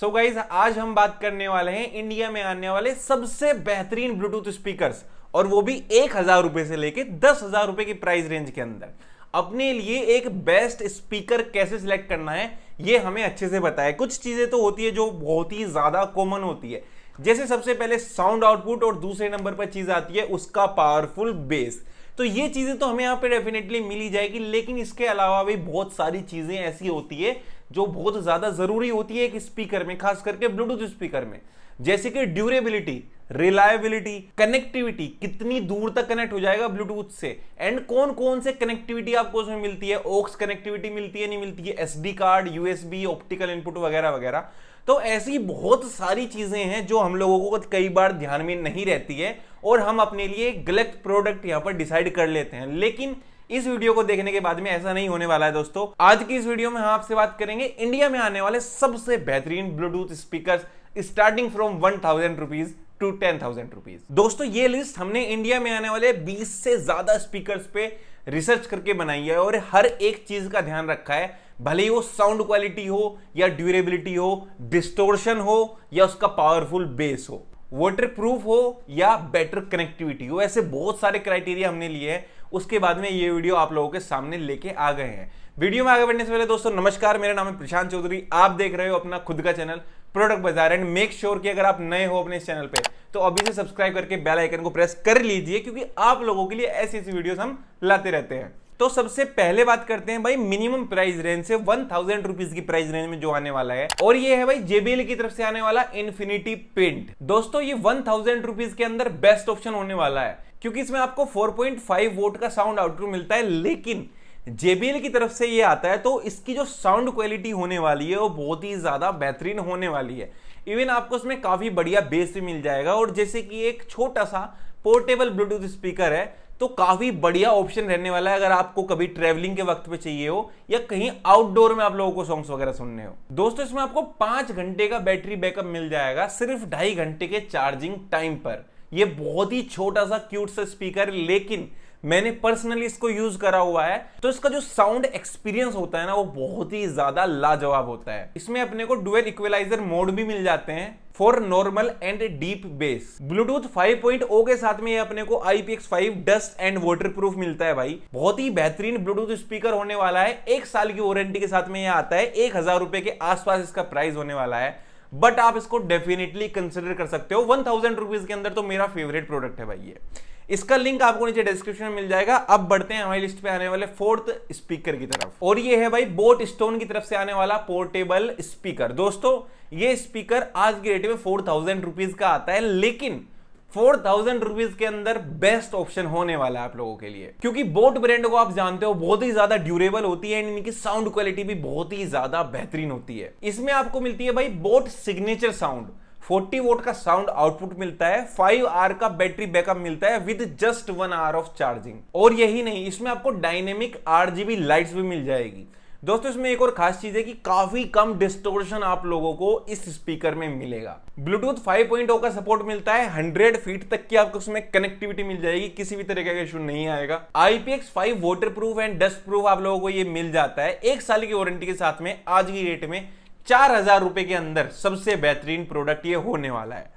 सो so guys आज हम बात करने वाले हैं इंडिया में आने वाले सबसे बेहतरीन ब्लूटूथ स्पीकर्स और वो भी एक हजार रुपए से लेके दस हजार रुपए की प्राइस रेंज के अंदर अपने लिए एक बेस्ट स्पीकर कैसे सिलेक्ट करना है ये हमें अच्छे से बताया कुछ चीजें तो होती है जो बहुत ही ज्यादा कॉमन होती है जैसे सबसे पहले साउंड आउटपुट और दूसरे नंबर पर चीज आती है उसका पावरफुल बेस तो ये चीजें तो हमें यहाँ पे डेफिनेटली मिली जाएगी लेकिन इसके अलावा भी बहुत सारी चीजें ऐसी होती है जो बहुत ज़्यादा ज़रूरी होती है एक स्पीकर में खास करके ब्लूटूथ स्पीकर में जैसे कि ड्यूरेबिलिटी रिलायबिलिटी कनेक्टिविटी कितनी दूर तक कनेक्ट हो जाएगा ब्लूटूथ से एंड कौन कौन से कनेक्टिविटी आपको उसमें मिलती है ओक्स कनेक्टिविटी मिलती है नहीं मिलती है S card USB optical input वगैरह वगैरह तो ऐसी बहुत सारी चीज़ें हैं जो हम लोगों को कई बार ध्यान में नहीं रहती है और हम अपने लिए गलत प्रोडक्ट यहाँ पर डिसाइड कर लेते हैं लेकिन इस वीडियो को देखने के बाद में ऐसा नहीं होने वाला है दोस्तों आज की इस वीडियो में हम आपसे बात करेंगे इंडिया में आने वाले सबसे बेहतरीन Bluetooth speaker starting from one thousand rupees to ten thousand rupees दोस्तों ये लिस्ट हमने इंडिया में आने वाले बीस से ज्यादा स्पीकर पे रिसर्च करके बनाई है और हर एक चीज का ध्यान रखा है भले ही वो साउंड क्वालिटी हो या ड्यूरेबिलिटी हो डिस्टोर्शन हो या उसका पावरफुल बेस हो वाटर प्रूफ हो या बेटर कनेक्टिविटी हो ऐसे बहुत सारे क्राइटेरिया हमने लिए हैं उसके बाद में ये वीडियो आप लोगों के सामने लेके आ गए हैं वीडियो में आगे बढ़ने से पहले दोस्तों नमस्कार मेरा नाम है प्रशांत चौधरी आप देख रहे हो अपना खुद का चैनल प्रोडक्ट बाजार एंड मेक श्योर कि अगर आप नए हो अपने इस चैनल पे तो अभी से सब्सक्राइब करके बेल आइकन को प्रेस कर लीजिए क्योंकि आप लोगों के लिए ऐसी ऐसी वीडियोस हम लाते रहते हैं तो सबसे पहले बात करते हैं भाई मिनिमम प्राइस रेंज से वन थाउजेंड रुपीज की प्राइस रेंज में जो आने वाला है और ये है भाई जेबीएल की तरफ से आने वाला इन्फिनिटी पेंट दोस्तों ये वन थाउजेंड रुपीज के अंदर बेस्ट ऑप्शन होने वाला है क्योंकि इसमें आपको 4.5 वोट का साउंड आउटपुट मिलता है लेकिन JBL की तरफ से ये आता है तो इसकी जो साउंड क्वालिटी होने वाली है वो बहुत ही ज़्यादा बेहतरीन होने वाली है इवन आपको इसमें काफ़ी बढ़िया बेस भी मिल जाएगा और जैसे कि एक छोटा सा पोर्टेबल ब्लूटूथ स्पीकर है तो काफी बढ़िया ऑप्शन रहने वाला है अगर आपको कभी ट्रेवलिंग के वक्त पे चाहिए हो या कहीं आउटडोर में आप लोगों को सॉन्ग्स वगैरह सुनने हो दोस्तों इसमें आपको पांच घंटे का बैटरी बैकअप मिल जाएगा सिर्फ ढाई घंटे के चार्जिंग टाइम पर यह बहुत ही छोटा सा क्यूट सा स्पीकर लेकिन मैंने पर्सनली इसको यूज करा हुआ है तो इसका जो साउंड एक्सपीरियंस होता है ना वो बहुत ही ज्यादा लाजवाब होता है इसमें अपने को डुअल इक्वलाइजर मोड भी मिल जाते हैं for normal and deep bass Bluetooth 5.0 के साथ में ये अपने को IPX5 डस्ट एंड वाटरप्रूफ मिलता है भाई बहुत ही बेहतरीन ब्लूटूथ स्पीकर होने वाला है एक साल की वारंटी के साथ में ये आता है एक हजार रुपए के आसपास इसका प्राइस होने वाला है बट आप इसको डेफिनेटली कंसिडर कर सकते हो वन थाउजेंड रुपीज के अंदर तो मेरा फेवरेट प्रोडक्ट है भाई ये इसका लिंक आपको नीचे डिस्क्रिप्शन में मिल जाएगा अब बढ़ते हैं हमारी लिस्ट पे आने वाले फोर्थ स्पीकर की तरफ और ये है भाई बोट स्टोन की तरफ से आने वाला पोर्टेबल स्पीकर दोस्तों ये स्पीकर आज की रेट में फोर थाउजेंड रुपीज का आता है लेकिन फोर थाउजेंड रुपीज के अंदर बेस्ट ऑप्शन होने वाला है आप लोगों के लिए क्योंकि बोट ब्रांड को आप जानते हो बहुत ही ज्यादा ड्यूरेबल होती है इनकी साउंड क्वालिटी भी बहुत ही ज्यादा बेहतरीन होती है इसमें आपको मिलती है भाई बोट सिग्नेचर साउंड 40 वोट का साउंड आउटपुट मिलता है 5 आर का बैटरी बैकअप मिलता है with just one hour of charging और यही नहीं इसमें आपको डायनेमिक आरजीबी लाइट्स भी मिल जाएगी दोस्तों इसमें एक और खास चीज है कि काफी कम डिस्टोर्शन आप लोगों को इस स्पीकर में मिलेगा ब्लूटूथ 5.0 का सपोर्ट मिलता है 100 फीट तक की आपको उसमें कनेक्टिविटी मिल जाएगी किसी भी तरीके का इशू नहीं आएगा IPX5 water proof and dust proof आप लोगों को ये मिल जाता है एक साल की वारंटी के साथ में आज की डेट में चार हजार रुपए के अंदर सबसे बेहतरीन प्रोडक्ट ये होने वाला है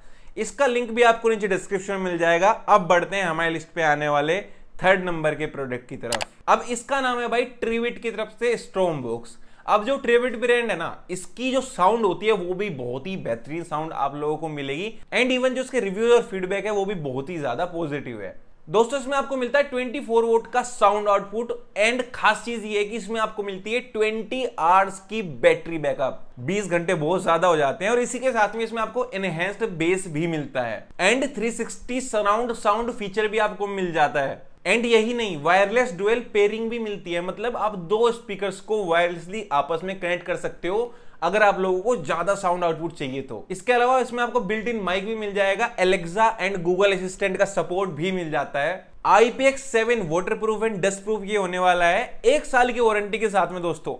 इसका लिंक भी आपको नीचे डिस्क्रिप्शन में मिल जाएगा अब बढ़ते हैं हमारे लिस्ट पे आने वाले थर्ड नंबर के प्रोडक्ट की तरफ अब इसका नाम है भाई ट्रिविट की तरफ से स्ट्रोम बॉक्स अब जो ट्रेविट ब्रांड है ना इसकी जो साउंड होती है वो भी बहुत ही बेहतरीन साउंड आप लोगों को मिलेगी एंड इवन जो इसके रिव्यूज और फीडबैक है वो भी बहुत ही ज्यादा पॉजिटिव है दोस्तों इसमें आपको मिलता है 24 वोट का साउंड आउटपुट एंड खास चीज ये है कि इसमें आपको मिलती है 20 आवर्स की बैटरी बैकअप 20 घंटे बहुत ज्यादा हो जाते हैं और इसी के साथ में इसमें आपको एनहेंस्ड बेस भी मिलता है एंड 360 सराउंड साउंड फीचर भी आपको मिल जाता है एंड यही नहीं वायरलेस डुअल पेयरिंग भी मिलती है मतलब आप दो स्पीकर्स को वायरलेसली आपस में कनेक्ट कर सकते हो अगर आप लोगों को ज्यादा साउंड आउटपुट चाहिए तो इसके अलावा इसमें आपको बिल्ट इन माइक भी मिल जाएगा एलेक्सा एंड गूगल असिस्टेंट का सपोर्ट भी मिल जाता है IPX seven water proof and dust proof ये होने वाला है एक साल की वारंटी के साथ में दोस्तों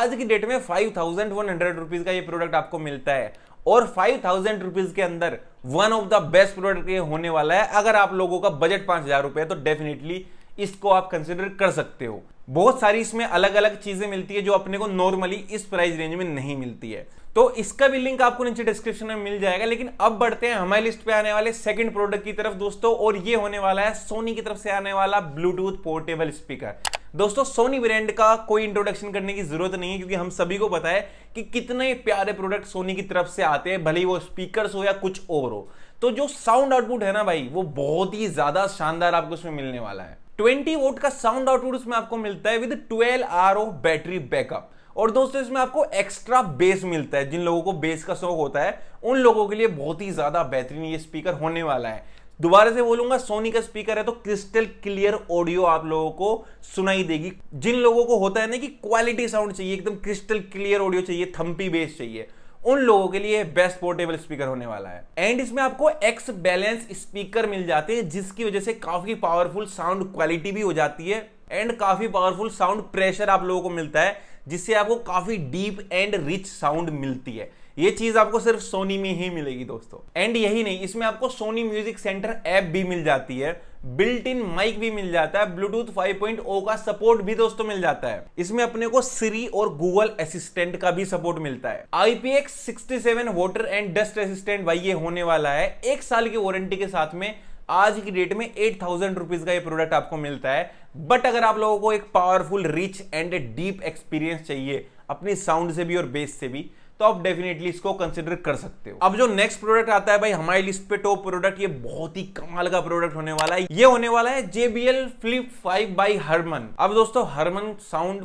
आज की डेट में five thousand one hundred rupees का ये प्रोडक्ट आपको मिलता है और फाइव थाउजेंड रुपीज के अंदर one of the best product ये होने वाला है अगर आप लोगों का बजट पांच हजार रुपए है तो डेफिनेटली इसको आप कंसिडर कर सकते हो बहुत सारी इसमें अलग अलग चीजें मिलती है जो अपने को नॉर्मली इस प्राइस रेंज में नहीं मिलती है तो इसका भी लिंक आपको नीचे डिस्क्रिप्शन में मिल जाएगा लेकिन अब बढ़ते हैं हमारी लिस्ट पे आने वाले सेकंड प्रोडक्ट की तरफ दोस्तों और ये होने वाला है सोनी की तरफ से आने वाला ब्लूटूथ पोर्टेबल स्पीकर दोस्तों सोनी ब्रांड का कोई इंट्रोडक्शन करने की जरूरत नहीं है क्योंकि हम सभी को पता है कि कितने प्यारे प्रोडक्ट सोनी की तरफ से आते हैं भले ही वो स्पीकर हो या कुछ और हो तो जो साउंड आउटपुट है ना भाई वो बहुत ही ज्यादा शानदार आपको इसमें मिलने वाला है ट्वेंटी वोट का साउंड आउटपुट उसमें आपको मिलता है with twelve hour battery backup और दोस्तों इसमें आपको एक्स्ट्रा बेस मिलता है जिन लोगों को बेस का शौक होता है उन लोगों के लिए बहुत ही ज्यादा बेहतरीन ये स्पीकर होने वाला है दोबारा से बोलूंगा सोनी का स्पीकर है तो क्रिस्टल क्लियर ऑडियो आप लोगों को सुनाई देगी जिन लोगों को होता है ना कि क्वालिटी साउंड चाहिए एकदम क्रिस्टल क्लियर ऑडियो चाहिए थम्पी बेस चाहिए उन लोगों के लिए बेस्ट पोर्टेबल स्पीकर होने वाला है एंड इसमें आपको एक्स बैलेंस स्पीकर मिल जाते हैं जिसकी वजह से काफी पावरफुल साउंड क्वालिटी भी हो जाती है एंड काफी पावरफुल साउंड प्रेशर आप लोगों को मिलता है जिससे आपको काफी डीप एंड रिच साउंड मिलती है ये चीज आपको सिर्फ सोनी में ही मिलेगी दोस्तों एंड यही नहीं इसमें आपको सोनी म्यूजिक सेंटर ऐप भी मिल जाती है बिल्ट इन माइक भी मिल जाता है ब्लूटूथ 5.0 का सपोर्ट भी दोस्तों मिल जाता है इसमें अपने को सीरी और गूगल असिस्टेंट का भी सपोर्ट मिलता है IPX 67 water and dust assistant भाई ये होने वाला है एक साल की वारंटी के साथ में आज की डेट में एट थाउजेंड रुपीज का ये प्रोडक्ट आपको मिलता है बट अगर आप लोगों को एक powerful rich and deep experience चाहिए अपने साउंड से भी और बेस से भी तो आप डेफिनेटली इसको कंसिडर कर सकते हो अब जो नेक्स्ट प्रोडक्ट आता है भाई हमारी लिस्ट पे टॉप प्रोडक्ट ये बहुत ही कमाल का प्रोडक्ट होने वाला है ये होने वाला है JBL Flip 5 बाई हरमन अब दोस्तों Harman sound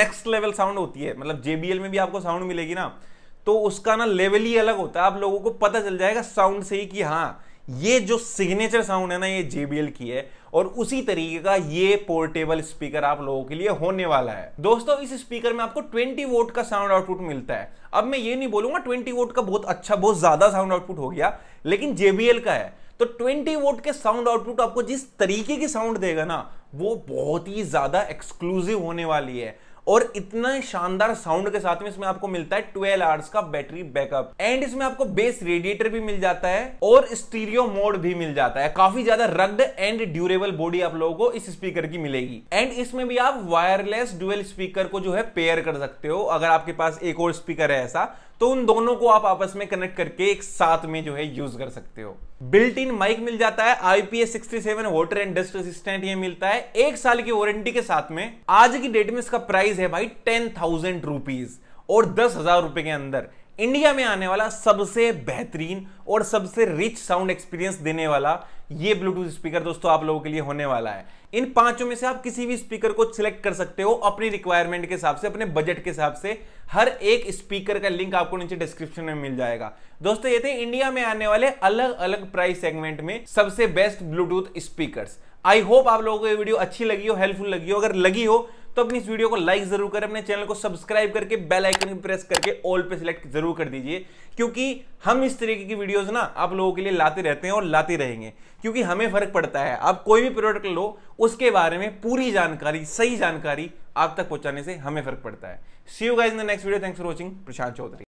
next level sound होती है मतलब JBL में भी आपको साउंड मिलेगी ना तो उसका ना लेवल ही अलग होता है आप लोगों को पता चल जाएगा साउंड से ही कि हाँ ये जो सिग्नेचर साउंड है ना ये JBL की है और उसी तरीके का ये पोर्टेबल स्पीकर आप लोगों के लिए होने वाला है दोस्तों इस स्पीकर में आपको 20 वोट का साउंड आउटपुट मिलता है अब मैं ये नहीं बोलूंगा 20 वोट का बहुत अच्छा बहुत ज्यादा साउंड आउटपुट हो गया लेकिन JBL का है तो 20 वोट के साउंड आउटपुट आपको जिस तरीके की साउंड देगा ना वो बहुत ही ज्यादा एक्सक्लूसिव होने वाली है और इतना शानदार साउंड के साथ में इसमें आपको मिलता है ट्वेल्व आवर्स का बैटरी बैकअप एंड इसमें आपको बेस रेडिएटर भी मिल जाता है और स्टीरियो मोड भी मिल जाता है काफी ज्यादा रग्ड एंड ड्यूरेबल बॉडी आप लोगों को इस स्पीकर की मिलेगी एंड इसमें भी आप वायरलेस डुअल स्पीकर को जो है पेयर कर सकते हो अगर आपके पास एक और स्पीकर है ऐसा तो उन दोनों को आप आपस में कनेक्ट करके एक साथ में जो है यूज कर सकते हो बिल्ट इन माइक मिल जाता है IPS sixty seven water and dust resistant ये मिलता है एक साल की वारंटी के साथ में आज की डेट में इसका प्राइस है भाई टेन थाउजेंड रुपीज और दस हजार रुपए के अंदर इंडिया में आने वाला सबसे बेहतरीन और सबसे रिच साउंड एक्सपीरियंस देने वाला ये ब्लूटूथ स्पीकर दोस्तों आप लोगों के लिए होने वाला है इन पांचों में से आप किसी भी स्पीकर को सिलेक्ट कर सकते हो अपनी रिक्वायरमेंट के हिसाब से अपने बजट के हिसाब से हर एक स्पीकर का लिंक आपको नीचे डिस्क्रिप्शन में मिल जाएगा दोस्तों ये थे इंडिया में आने वाले अलग अलग प्राइस सेगमेंट में सबसे best Bluetooth speaker I hope आप लोगों को ये वीडियो अच्छी लगी हो हेल्पफुल लगी हो अगर लगी हो तो अपनी इस वीडियो को लाइक जरूर करें अपने चैनल को सब्सक्राइब करके बेल आइकन प्रेस करके ऑल पे सिलेक्ट जरूर कर दीजिए क्योंकि हम इस तरीके की वीडियोस ना आप लोगों के लिए लाते रहते हैं और लाते रहेंगे क्योंकि हमें फर्क पड़ता है आप कोई भी प्रोडक्ट लो उसके बारे में पूरी जानकारी सही जानकारी आप तक पहुंचाने से हमें फर्क पड़ता है see you guys in the next video thanks for watching Prashant Chaudhary